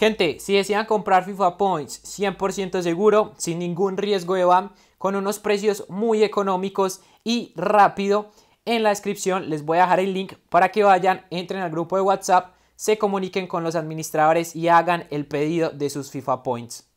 Gente, si desean comprar FIFA Points 100% seguro, sin ningún riesgo de BAM, con unos precios muy económicos y rápido, en la descripción les voy a dejar el link para que vayan, entren al grupo de WhatsApp, se comuniquen con los administradores y hagan el pedido de sus FIFA Points.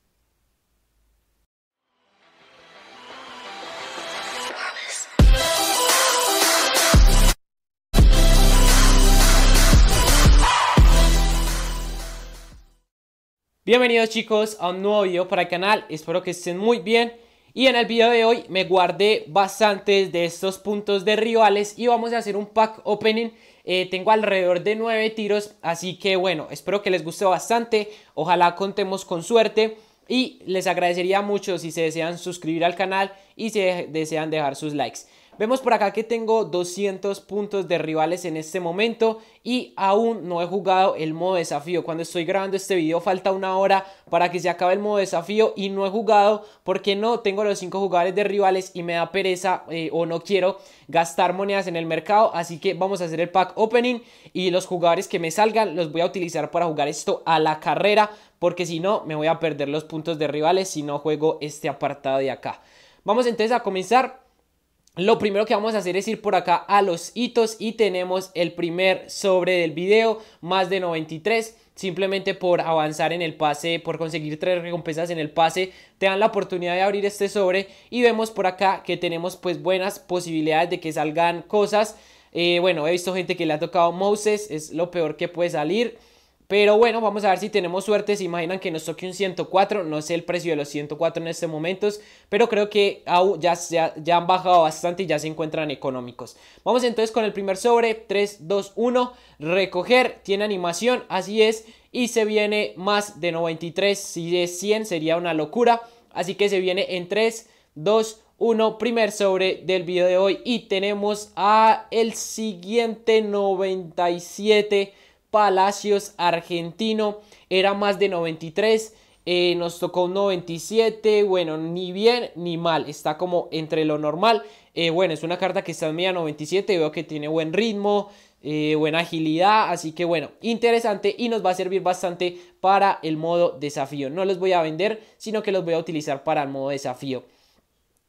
Bienvenidos chicos a un nuevo video para el canal, espero que estén muy bien Y en el video de hoy me guardé bastantes de estos puntos de rivales y vamos a hacer un pack opening eh, Tengo alrededor de 9 tiros, así que bueno, espero que les guste bastante, ojalá contemos con suerte Y les agradecería mucho si se desean suscribir al canal y si desean dejar sus likes Vemos por acá que tengo 200 puntos de rivales en este momento y aún no he jugado el modo desafío. Cuando estoy grabando este video falta una hora para que se acabe el modo desafío y no he jugado porque no tengo los 5 jugadores de rivales y me da pereza eh, o no quiero gastar monedas en el mercado. Así que vamos a hacer el pack opening y los jugadores que me salgan los voy a utilizar para jugar esto a la carrera porque si no me voy a perder los puntos de rivales si no juego este apartado de acá. Vamos entonces a comenzar lo primero que vamos a hacer es ir por acá a los hitos y tenemos el primer sobre del video, más de 93. Simplemente por avanzar en el pase, por conseguir tres recompensas en el pase, te dan la oportunidad de abrir este sobre y vemos por acá que tenemos pues buenas posibilidades de que salgan cosas. Eh, bueno, he visto gente que le ha tocado Moses, es lo peor que puede salir. Pero bueno, vamos a ver si tenemos suerte. Se imaginan que nos toque un 104. No sé el precio de los 104 en este momento. Pero creo que ya, ya, han bajado bastante y ya se encuentran económicos. Vamos entonces con el primer sobre. 3, 2, 1. Recoger. Tiene animación. Así es. Y se viene más de 93. Si es 100 sería una locura. Así que se viene en 3, 2, 1. primer sobre del video de hoy y tenemos a el siguiente 97 Palacios argentino. Era más de 93. Eh, nos tocó un 97. Bueno, ni bien ni mal. Está como entre lo normal. Eh, bueno, es una carta que está en media 97. Veo que tiene buen ritmo. Eh, buena agilidad, así que bueno, interesante y nos va a servir bastante para el modo desafío. No los voy a vender, sino que los voy a utilizar para el modo desafío.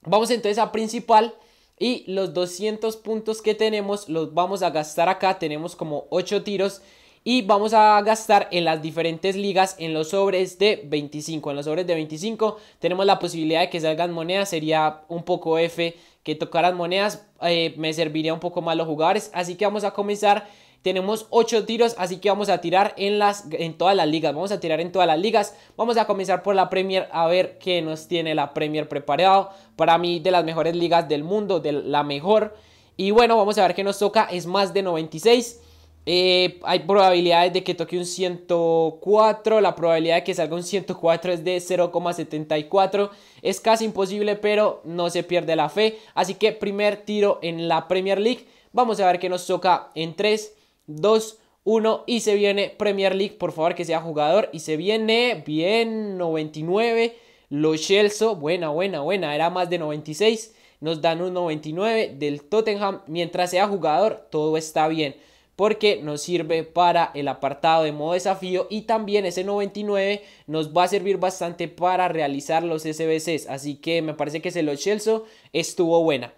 Vamos entonces a principal y los 200 puntos que tenemos los vamos a gastar acá. Tenemos como 8 tiros y vamos a gastar en las diferentes ligas en los sobres de 25. En los sobres de 25 tenemos la posibilidad de que salgan monedas, sería un poco F que tocaran monedas, eh, me serviría un poco más los jugadores, así que vamos a comenzar. Tenemos 8 tiros, así que vamos a tirar en, las, en todas las ligas. Vamos a tirar en todas las ligas. Vamos a comenzar por la Premier a ver qué nos tiene la Premier preparado. Para mí, de las mejores ligas del mundo, de la mejor. Y bueno, vamos a ver qué nos toca. Es más de 96. Eh, hay probabilidades de que toque un 104, la probabilidad de que salga un 104 es de 0,74, es casi imposible pero no se pierde la fe, así que primer tiro en la Premier League, vamos a ver qué nos toca en 3, 2, 1 y se viene Premier League, por favor que sea jugador y se viene bien 99, Los Chelsea, buena, buena, buena, era más de 96, nos dan un 99 del Tottenham, mientras sea jugador todo está bien porque nos sirve para el apartado de modo desafío y también ese 99 nos va a servir bastante para realizar los SBCs, así que me parece que ese Los Chelsea estuvo buena.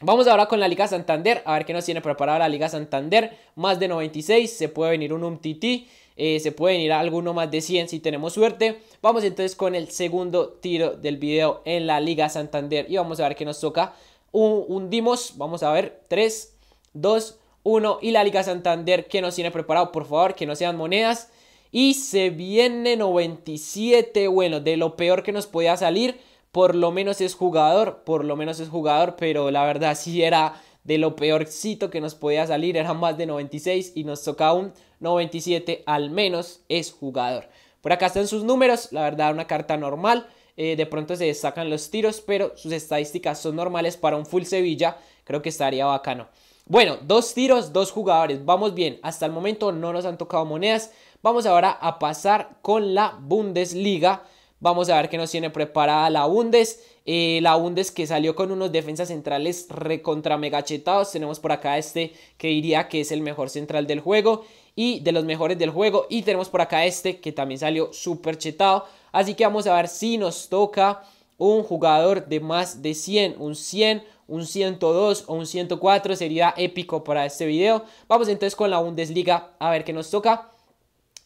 Vamos ahora con la Liga Santander, a ver qué nos tiene preparada la Liga Santander, más de 96, se puede venir un Umtiti, eh, se puede venir alguno más de 100 si tenemos suerte. Vamos entonces con el segundo tiro del video en la Liga Santander y vamos a ver qué nos toca. Un, hundimos, vamos a ver, 3, 2, 1 y la Liga Santander que nos tiene preparado. Por favor, que no sean monedas. Y se viene 97. Bueno, de lo peor que nos podía salir. Por lo menos es jugador. Por lo menos es jugador. Pero la verdad si era de lo peorcito que nos podía salir. Era más de 96 y nos toca un 97. Al menos es jugador. Por acá están sus números. La verdad, una carta normal. Eh, de pronto se destacan los tiros, pero sus estadísticas son normales para un full Sevilla. Creo que estaría bacano. Bueno, dos tiros, dos jugadores. Vamos bien, hasta el momento no nos han tocado monedas. Vamos ahora a pasar con la Bundesliga. Vamos a ver qué nos tiene preparada la Bundes. Eh, la Bundes que salió con unos defensas centrales recontra megachetados. Tenemos por acá este que diría que es el mejor central del juego y de los mejores del juego. Y tenemos por acá este que también salió súper chetado. Así que vamos a ver si nos toca un jugador de más de 100, un 100 un 102 o un 104 sería épico para este video. Vamos entonces con la Bundesliga a ver qué nos toca.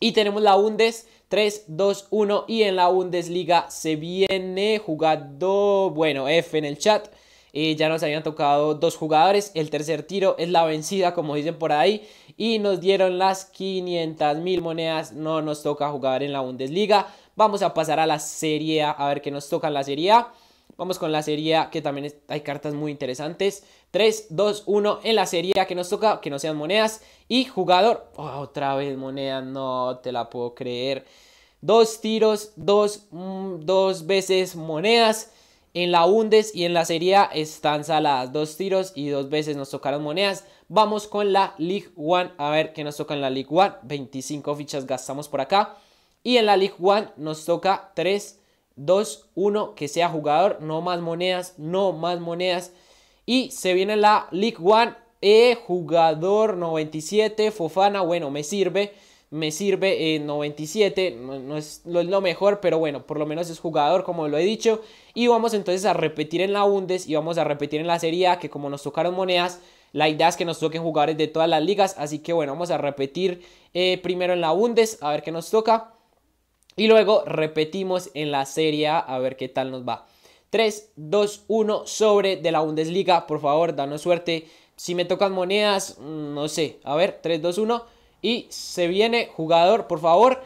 Y tenemos la Bundes 3, 2, 1 y en la Bundesliga se viene jugando, bueno, F en el chat. Eh, ya nos habían tocado dos jugadores, el tercer tiro es la vencida como dicen por ahí y nos dieron las 500 mil monedas, no nos toca jugar en la Bundesliga. Vamos a pasar a la Serie A, a ver qué nos toca en la Serie A. Vamos con la serie que también hay cartas muy interesantes. 3, 2, 1 en la serie que nos toca, que no sean monedas. Y jugador, oh, otra vez moneda, no te la puedo creer. Dos tiros, dos, mm, dos veces monedas. En la Undes y en la Serie están saladas dos tiros y dos veces nos tocaron monedas. Vamos con la League One, a ver qué nos toca en la League One. 25 fichas gastamos por acá. Y en la League One nos toca 3, 2, 1, que sea jugador, no más monedas, no más monedas. Y se viene la League One, eh, jugador 97, Fofana, bueno, me sirve, me sirve 97, eh, no, es, lo mejor, pero bueno, por lo menos es jugador, como lo he dicho. Y vamos entonces a repetir en la Bundes y vamos a repetir en la Serie A, que como nos tocaron monedas, la idea es que nos toquen jugadores de todas las ligas, así que bueno, vamos a repetir eh, primero en la Bundes, a ver qué nos toca. Y luego repetimos en la Serie A ver qué tal nos va. 3, 2, 1 sobre de la Bundesliga. Por favor, danos suerte. Si me tocan monedas, mm, no sé. A ver, 3, 2, 1. Y se viene jugador, por favor.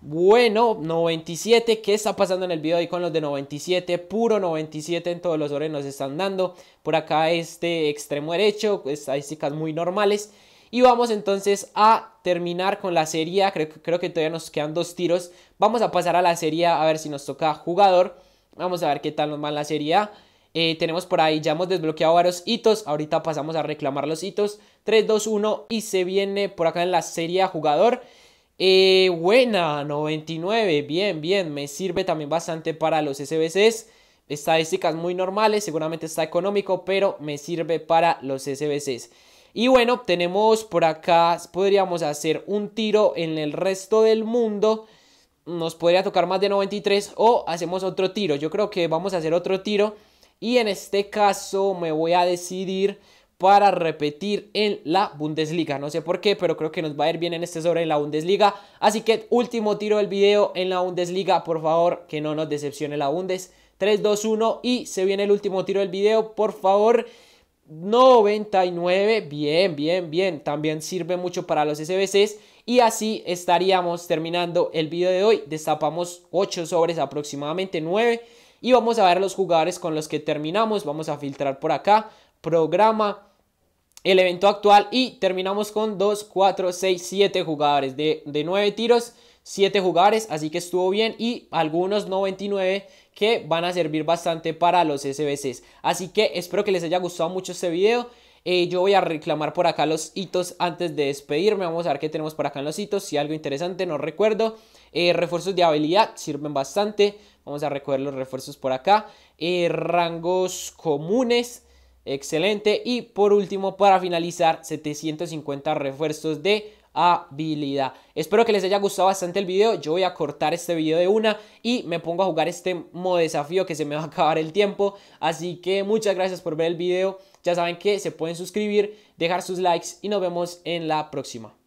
Bueno, 97. ¿Qué está pasando en el video ahí con los de 97? Puro 97 en todos los orenos nos están dando. Por acá este extremo derecho, pues, estadísticas muy normales. Y vamos entonces a terminar con la serie Creo, creo que todavía nos quedan dos tiros. Vamos a pasar a la serie A ver si nos toca jugador. Vamos a ver qué tal nos va la serie eh, tenemos por ahí, ya hemos desbloqueado varios hitos. Ahorita pasamos a reclamar los hitos. 3, 2, 1 y se viene por acá en la serie jugador. Eh, buena, 99. Bien, bien. Me sirve también bastante para los SBCs. Estadísticas muy normales. Seguramente está económico, pero me sirve para los SBCs. Y bueno, tenemos por acá, podríamos hacer un tiro en el resto del mundo. Nos podría tocar más de 93 o hacemos otro tiro. Yo creo que vamos a hacer otro tiro. Y en este caso me voy a decidir para repetir en la Bundesliga. No sé por qué, pero creo que nos va a ir bien en este sobre en la Bundesliga. Así que último tiro del video en la Bundesliga. Por favor, que no nos decepcione la Bundes. 3, 2, 1 y se viene el último tiro del video. Por favor, 99, bien, bien, bien, también sirve mucho para los SBCs y así estaríamos terminando el video de hoy, destapamos 8 sobres aproximadamente 9 y vamos a ver los jugadores con los que terminamos, vamos a filtrar por acá, programa, el evento actual y terminamos con 2, 4, 6, 7 jugadores de, de 9 tiros, 7 jugadores, así que estuvo bien y algunos 99 que van a servir bastante para los SBCs. Así que espero que les haya gustado mucho este video. Eh, yo voy a reclamar por acá los hitos antes de despedirme. Vamos a ver qué tenemos por acá en los hitos. Si algo interesante, no recuerdo. Eh, refuerzos de habilidad sirven bastante. Vamos a recoger los refuerzos por acá. Eh, rangos comunes. Excelente. Y por último, para finalizar, 750 refuerzos de habilidad. Espero que les haya gustado bastante el video. Yo voy a cortar este video de una y me pongo a jugar este modo desafío que se me va a acabar el tiempo. Así que muchas gracias por ver el video. Ya saben que se pueden suscribir, dejar sus likes y nos vemos en la próxima.